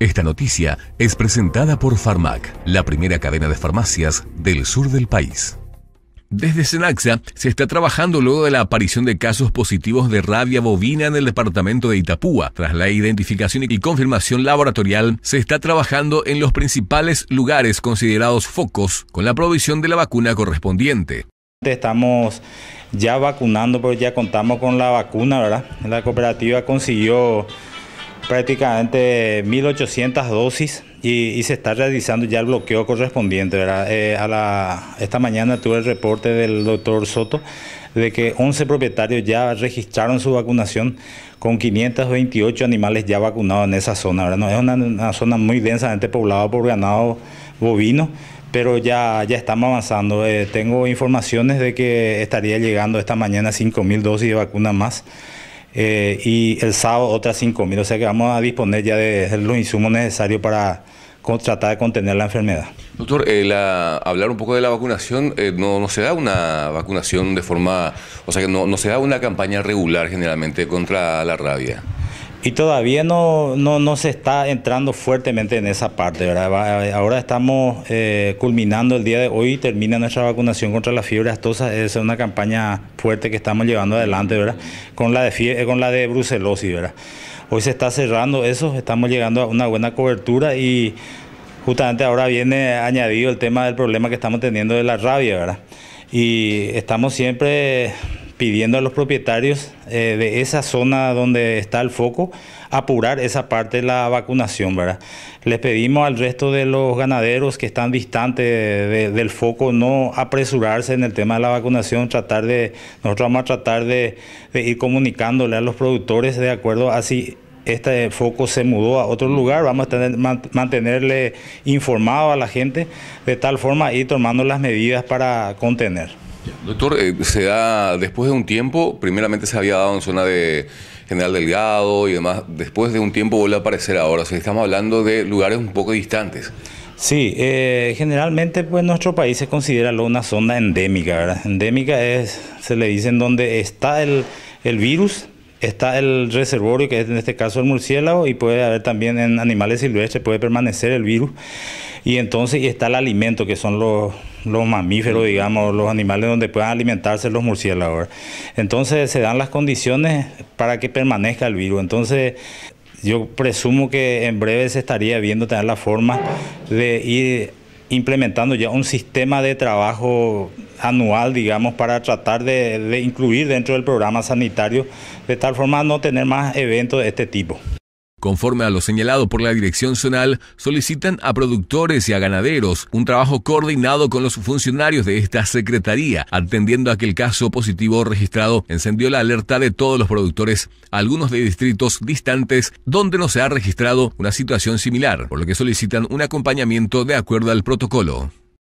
Esta noticia es presentada por Farmac, la primera cadena de farmacias del sur del país. Desde Senaxa se está trabajando luego de la aparición de casos positivos de rabia bovina en el departamento de Itapúa. Tras la identificación y confirmación laboratorial, se está trabajando en los principales lugares considerados focos con la provisión de la vacuna correspondiente. Estamos ya vacunando, pero pues ya contamos con la vacuna, ¿verdad? La cooperativa consiguió prácticamente 1.800 dosis y, se está realizando ya el bloqueo correspondiente. Eh, esta mañana tuve el reporte del doctor Soto de que 11 propietarios ya registraron su vacunación con 528 animales ya vacunados en esa zona. es una, zona muy densamente poblada por ganado bovino, pero ya, estamos avanzando. Eh, tengo informaciones de que estaría llegando esta mañana 5.000 dosis de vacuna más. Eh, y el sábado otras 5.000. O sea que vamos a disponer ya de los insumos necesarios para tratar de contener la enfermedad. Doctor, eh, hablar un poco de la vacunación, eh, no, se da una vacunación de forma, o sea que no, no se da una campaña regular generalmente contra la rabia. Y todavía no, no, se está entrando fuertemente en esa parte, ¿verdad? Eh, ahora estamos eh, culminando el día de hoy, termina nuestra vacunación contra la fiebre astosa, es una campaña fuerte que estamos llevando adelante, ¿verdad? Con la de, eh, con la de brucelosis, ¿verdad? Hoy se está cerrando eso, estamos llegando a una buena cobertura y justamente ahora viene añadido el tema del problema que estamos teniendo de la rabia, ¿verdad? Y estamos siempre pidiendo a los propietarios eh, de esa zona donde está el foco apurar esa parte de la vacunación, ¿verdad? Les pedimos al resto de los ganaderos que están distantes del foco no apresurarse en el tema de la vacunación, tratar de, nosotros vamos a tratar de, ir comunicándole a los productores de acuerdo a si este foco se mudó a otro lugar, vamos a tener, mantenerle informado a la gente de tal forma ir tomando las medidas para contener. Doctor, eh, se da después de un tiempo, primeramente se había dado en zona de General Delgado y demás, después de un tiempo vuelve a aparecer ahora, estamos hablando de lugares un poco distantes. Sí, eh, generalmente pues nuestro país se considera una zona endémica, ¿verdad? Endémica es, se le dice en donde está el, el virus, Está el reservorio, que es en este caso el murciélago, y puede haber también en animales silvestres, puede permanecer el virus. Y entonces está el alimento, que son los, los mamíferos, digamos, los animales donde puedan alimentarse los murciélagos. Entonces se dan las condiciones para que permanezca el virus. Entonces yo presumo que en breve se estaría viendo tener la forma de ir implementando ya un sistema de trabajo anual, digamos, para tratar de, incluir dentro del programa sanitario, de tal forma no tener más eventos de este tipo. Conforme a lo señalado por la Dirección Zonal, solicitan a productores y a ganaderos un trabajo coordinado con los funcionarios de esta Secretaría, atendiendo a que el caso positivo registrado encendió la alerta de todos los productores, algunos de distritos distantes donde no se ha registrado una situación similar, por lo que solicitan un acompañamiento de acuerdo al protocolo.